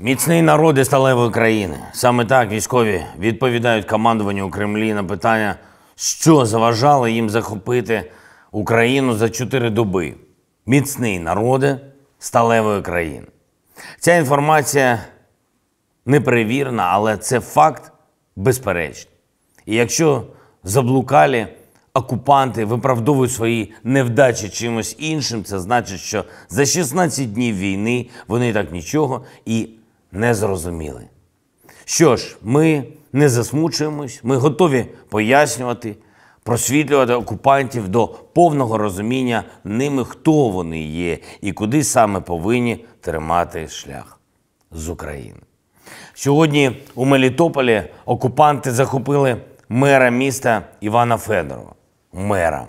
Міцний народ і сталевої країни. Саме так військові відповідають командуванню у Кремлі на питання, що заважало їм захопити Україну за чотири доби. Міцний народи сталевої країни. Ця інформація неперевірна, але це факт безперечний. І якщо заблукалі окупанти виправдовують свої невдачі чимось іншим, це значить, що за 16 днів війни вони так нічого і не зрозуміли. Що ж, ми не засмучуємось, ми готові пояснювати, просвітлювати окупантів до повного розуміння ними, хто вони є і куди саме повинні тримати шлях з України. Сьогодні у Мелітополі окупанти захопили мера міста Івана Федорова, мера,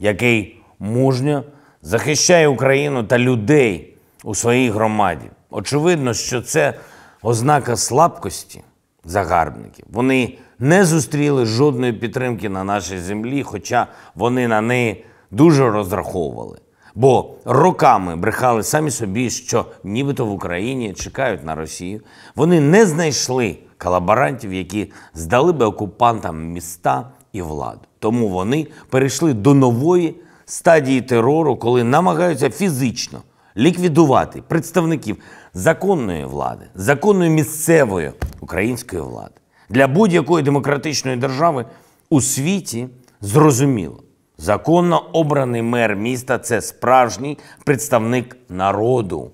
який мужньо захищає Україну та людей у своїй громаді. Очевидно, що це ознака слабкості загарбників. Вони не зустріли жодної підтримки на нашій землі, хоча вони на неї дуже розраховували. Бо роками брехали самі собі, що нібито в Україні чекають на Росію. Вони не знайшли колаборантів, які здали би окупантам міста і владу. Тому вони перейшли до нової стадії терору, коли намагаються фізично ліквідувати представників законної влади, законної місцевої української влади для будь-якої демократичної держави у світі зрозуміло. Законно обраний мер міста це справжній представник народу.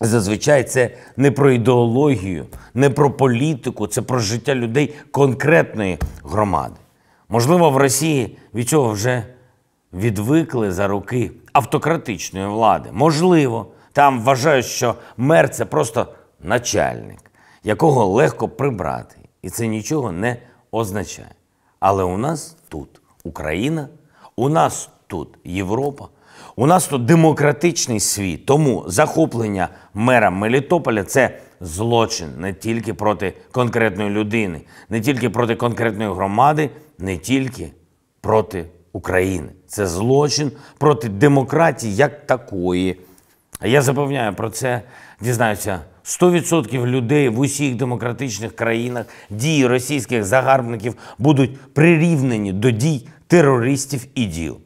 Зазвичай це не про ідеологію, не про політику, це про життя людей конкретної громади. Можливо, в Росії від цього вже відвикли за роки автократичної влади. Можливо, там вважають, що мер це просто начальник, якого легко прибрати. І це нічого не означає. Але у нас тут Україна, у нас тут Європа, у нас тут демократичний світ. Тому захоплення мера Мелітополя це злочин не тільки проти конкретної людини, не тільки проти конкретної громади, не тільки проти України. Це злочин проти демократії як такої. Я запевняю, про це дізнаються 100% людей в усіх демократичних країнах дії російських загарбників будуть прирівнені до дій терористів і діл.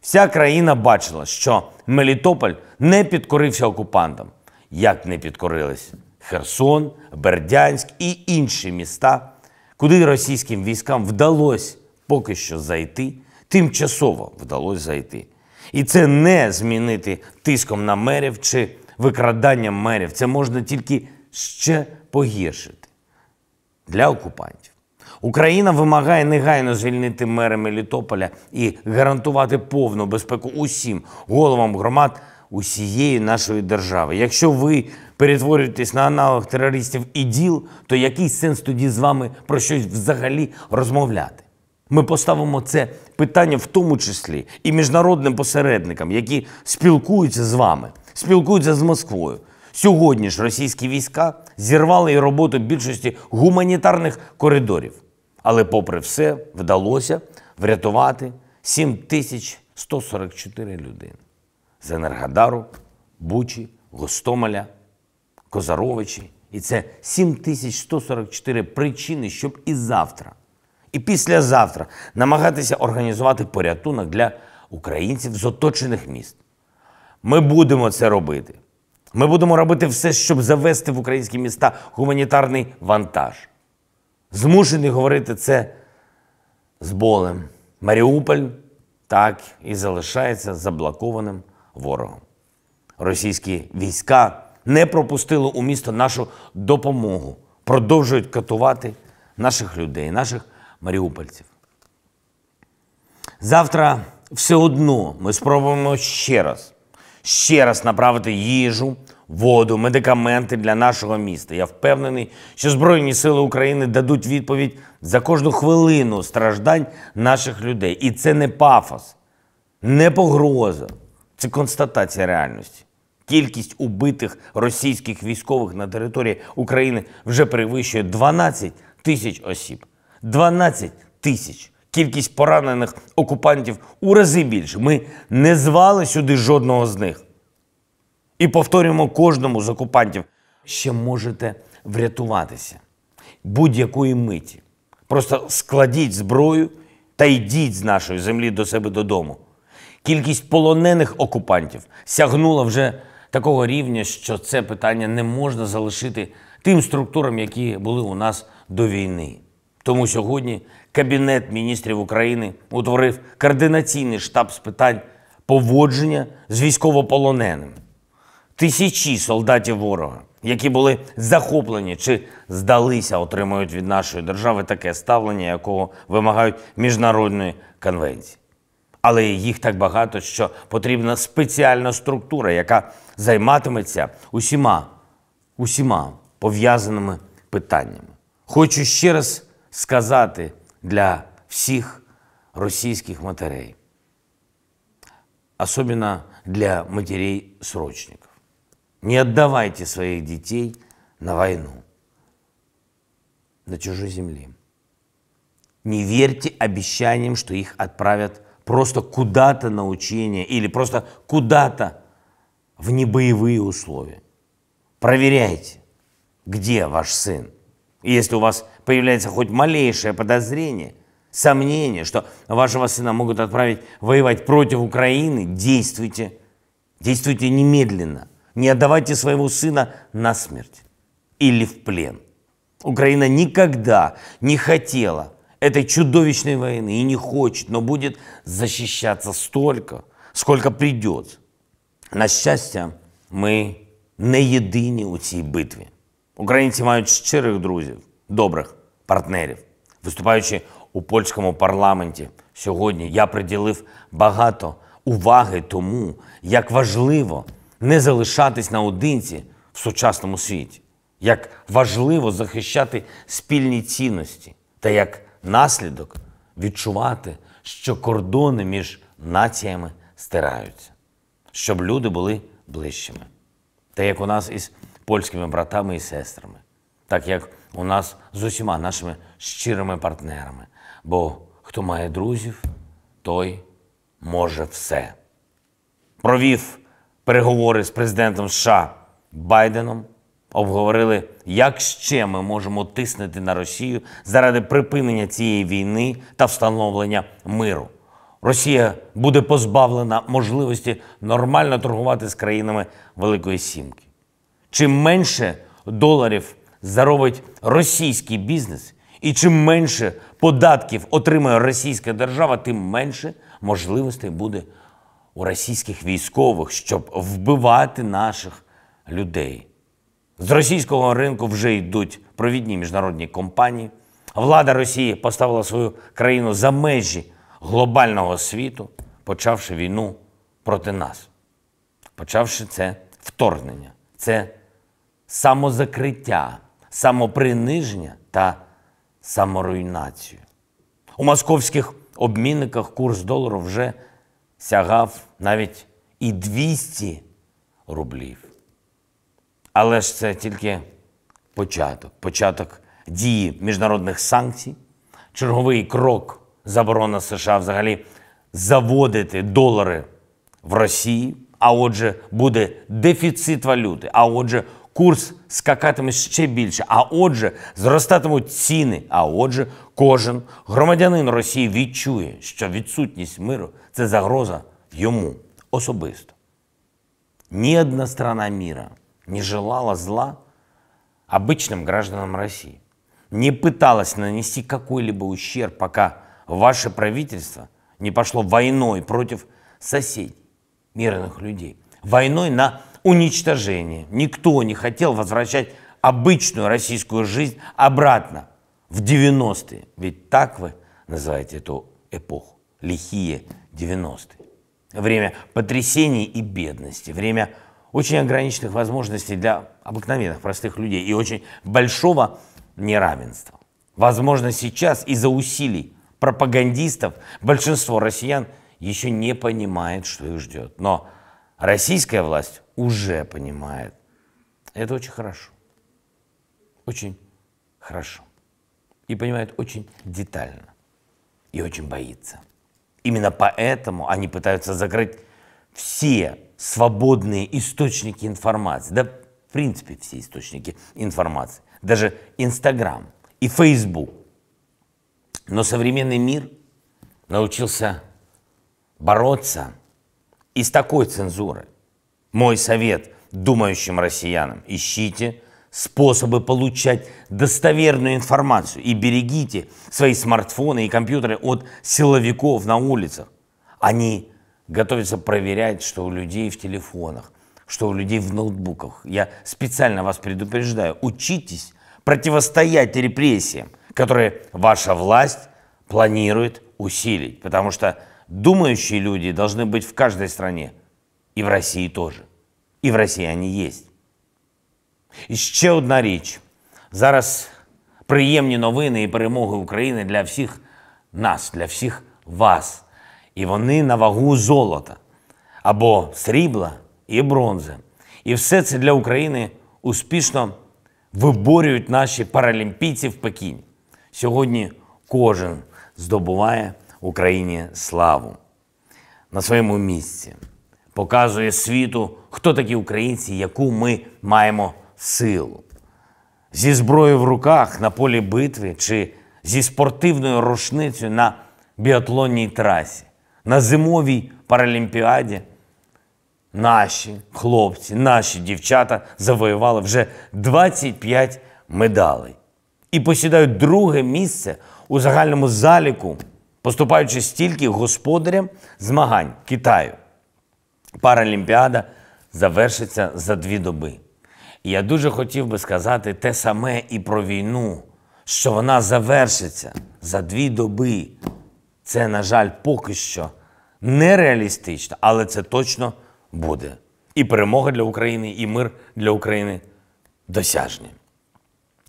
Вся країна бачила, що Мелітополь не підкорився окупантам, як не підкорились Херсон, Бердянськ і інші міста, куди російським військам вдалося поки що зайти тимчасово вдалося зайти. І це не змінити тиском на мерів чи викраданням мерів. Це можна тільки ще погіршити для окупантів. Україна вимагає негайно звільнити мери Мелітополя і гарантувати повну безпеку усім головам громад усієї нашої держави. Якщо ви перетворюєтесь на аналог терористів і діл, то який сенс тоді з вами про щось взагалі розмовляти? Ми поставимо це питання в тому числі і міжнародним посередникам, які спілкуються з вами, спілкуються з Москвою. Сьогодні ж російські війська зірвали і роботу більшості гуманітарних коридорів. Але, попри все, вдалося врятувати 7144 людини з Енергодару, Бучі, Гостомеля, Козаровичі. І це 7144 причини, щоб і завтра і післязавтра намагатися організувати порятунок для українців з оточених міст. Ми будемо це робити. Ми будемо робити все, щоб завести в українські міста гуманітарний вантаж. Змушений говорити це з болем. Маріуполь так і залишається заблокованим ворогом. Російські війська не пропустили у місто нашу допомогу, продовжують катувати наших людей, наших маріупольців. Завтра все одно ми спробуємо ще раз, ще раз направити їжу, воду, медикаменти для нашого міста. Я впевнений, що Збройні Сили України дадуть відповідь за кожну хвилину страждань наших людей. І це не пафос, не погроза, це констатація реальності. Кількість убитих російських військових на території України вже перевищує 12 тисяч осіб. 12 тисяч. Кількість поранених окупантів у рази більше. Ми не звали сюди жодного з них. І повторюємо кожному з окупантів, ще можете врятуватися будь-якої миті. Просто складіть зброю та йдіть з нашої землі до себе додому. Кількість полонених окупантів сягнула вже такого рівня, що це питання не можна залишити тим структурам, які були у нас до війни. Тому сьогодні Кабінет міністрів України утворив координаційний штаб з питань поводження з військовополоненим. Тисячі солдатів ворога, які були захоплені чи здалися, отримують від нашої держави таке ставлення, якого вимагають міжнародної конвенції. Але їх так багато, що потрібна спеціальна структура, яка займатиметься усіма, усіма пов'язаними питаннями. Хочу ще раз сказати для всіх російських матерей, особенно для матерей-срочников. Не отдавайте своих детей на войну, на чужой земле. Не верьте обещаниям, что их отправят просто куда-то на учение или просто куда-то в небоевые условия. Проверяйте, где ваш сын, и если у вас появляется хоть малейшее подозрение, сомнение, что вашего сына могут отправить воевать против Украины, действуйте. Действуйте немедленно. Не отдавайте своего сына на смерть или в плен. Украина никогда не хотела этой чудовищной войны и не хочет, но будет защищаться столько, сколько придет. На счастье мы не єдині у цій битві. Українці мають щирих друзів, добрих партнерів. Виступаючи у польському парламенті сьогодні, я приділив багато уваги тому, як важливо не залишатись наодинці в сучасному світі, як важливо захищати спільні цінності та як наслідок відчувати, що кордони між націями стираються, щоб люди були ближчими. Та як у нас із польськими братами і сестрами, так як у нас з усіма нашими щирими партнерами. Бо хто має друзів, той може все. Провів переговори з президентом США Байденом. Обговорили, як ще ми можемо тиснути на Росію заради припинення цієї війни та встановлення миру. Росія буде позбавлена можливості нормально торгувати з країнами Великої Сімки. Чим менше доларів заробить російський бізнес, і чим менше податків отримає російська держава, тим менше можливостей буде у російських військових, щоб вбивати наших людей. З російського ринку вже йдуть провідні міжнародні компанії. Влада Росії поставила свою країну за межі глобального світу, почавши війну проти нас. Почавши це вторгнення. Це самозакриття, самоприниження та саморуйнацію. У московських обмінниках курс долару вже сягав навіть і 200 рублів. Але ж це тільки початок, початок дії міжнародних санкцій, черговий крок заборона США взагалі заводити долари в Росії, а отже, буде дефіцит валюти, а отже, курс скакатиме ще більше. А отже, зростатимуть ціни. А отже, кожен громадянин Росії відчує, що відсутність миру це загроза йому особисто. Ни одна страна мира не желала зла обычным гражданам России, не пыталась нанести какой-либо ущерб, пока ваше правительство не пошло войной против соседей, мирных людей, войной на уничтожение. Никто не хотел возвращать обычную российскую жизнь обратно в 90-е. Ведь так вы называете эту эпоху. Лихие 90-е. Время потрясений и бедности. Время очень ограниченных возможностей для обыкновенных простых людей и очень большого неравенства. Возможно, сейчас из-за усилий пропагандистов большинство россиян еще не понимает, что их ждет. Но Российская власть уже понимает. Это очень хорошо. Очень хорошо. И понимает очень детально. И очень боится. Именно поэтому они пытаются закрыть все свободные источники информации. Да, в принципе, все источники информации. Даже Инстаграм и Фейсбук. Но современный мир научился бороться – из такой цензуры. Мой совет думающим россиянам – ищите способы получать достоверную информацию и берегите свои смартфоны и компьютеры от силовиков на улицах. Они готовятся проверять, что у людей в телефонах, что у людей в ноутбуках. Я специально вас предупреждаю, учитесь противостоять репрессиям, которые ваша власть планирует усилить, потому что Думающие люди должны быть в каждой стране. И в России тоже. І в Росії вони є. І ще одна річ: зараз приємні новини і перемоги України для всіх нас, для всіх вас. І вони на вагу золота або срібла і бронзи. І все це для України успішно виборюють наші паралімпійці в Пекіні. Сьогодні кожен здобуває. Україні славу на своєму місці, показує світу, хто такі українці, яку ми маємо силу. Зі зброєю в руках на полі битви чи зі спортивною рушницею на біатлонній трасі, на зимовій паралімпіаді. Наші хлопці, наші дівчата завоювали вже 25 медалей і посідають друге місце у загальному заліку поступаючи стільки господарям змагань Китаю. Паралімпіада завершиться за дві доби. І я дуже хотів би сказати те саме і про війну, що вона завершиться за дві доби. Це, на жаль, поки що нереалістично, але це точно буде. І перемога для України, і мир для України досяжні.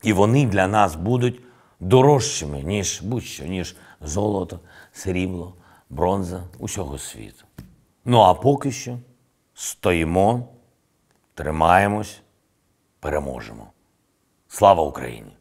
І вони для нас будуть дорожчими, ніж будь-що, ніж золото, срібло, бронза усього світу. Ну а поки що стоїмо, тримаємось, переможемо. Слава Україні!